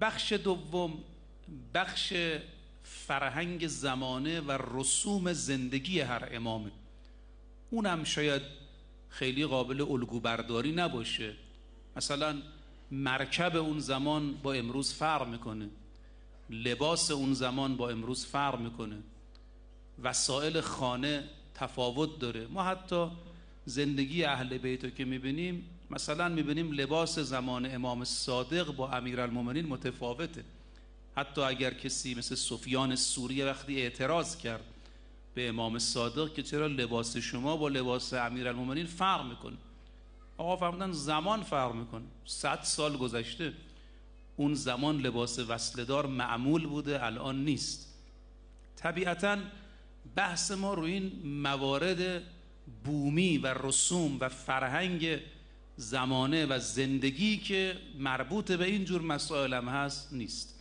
بخش دوم بخش فرهنگ زمانه و رسوم زندگی هر امامه اونم شاید خیلی قابل الگوبرداری نباشه مثلا مرکب اون زمان با امروز فرق میکنه لباس اون زمان با امروز فرق میکنه وسائل خانه تفاوت داره ما حتی زندگی اهل بیت رو که میبینیم مثلا میبینیم لباس زمان امام صادق با امیرالمومنین متفاوته حتی اگر کسی مثل سفیان سوریه وقتی اعتراض کرد به امام صادق که چرا لباس شما با لباس امیرالمومنین فرق میکنه آقا فرمودن زمان فرق میکنه صد سال گذشته اون زمان لباس وصلدار معمول بوده الان نیست طبیعتا بحث ما روی این موارد بومی و رسوم و فرهنگ زمانه و زندگی که مربوط به این جور مسائل هست نیست